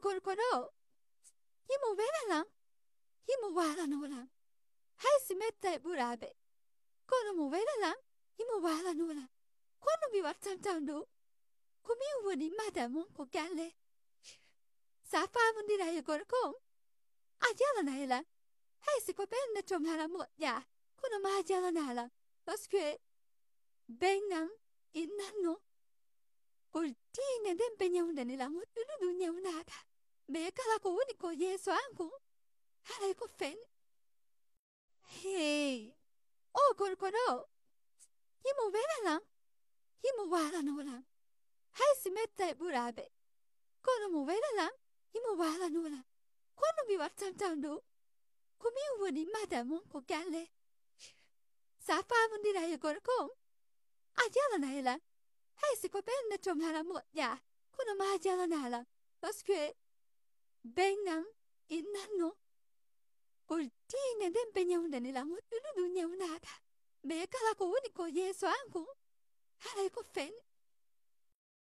걸걸걸어힘을왜라랑힘을와라노랑하이스메타의무라베걸음을왜라랑힘을와라노랑걸음이왁참참도고미우원이마다몬고갈래사파문이라해걸콩아지알라나이랑하이스코벤나좀하라못야그놈아지알라나랑너스퀘뱅낭인난노골티네덴베냐운데니랑못두루누냐운나가 m e k a ako uniko Yesu angu. Hala iko fen. Hei. O kor koro. Himu vera l a n Himu wala no lang. Hai simettai burabe. Kono mu vera l a n Himu wala no lang. Kono mi wartam tando. Kumi uwani madamon ko k a l l e Safa mundira ya kor kong. Ajala na i l a n Hai si ko penne chom hala mo ya. Kono ma ajala na lang. p a r c nam, bengan innanno ultine den benyawdani lamutulu dunyawnaada beekala kuuni ko yeeso anku halay ko fen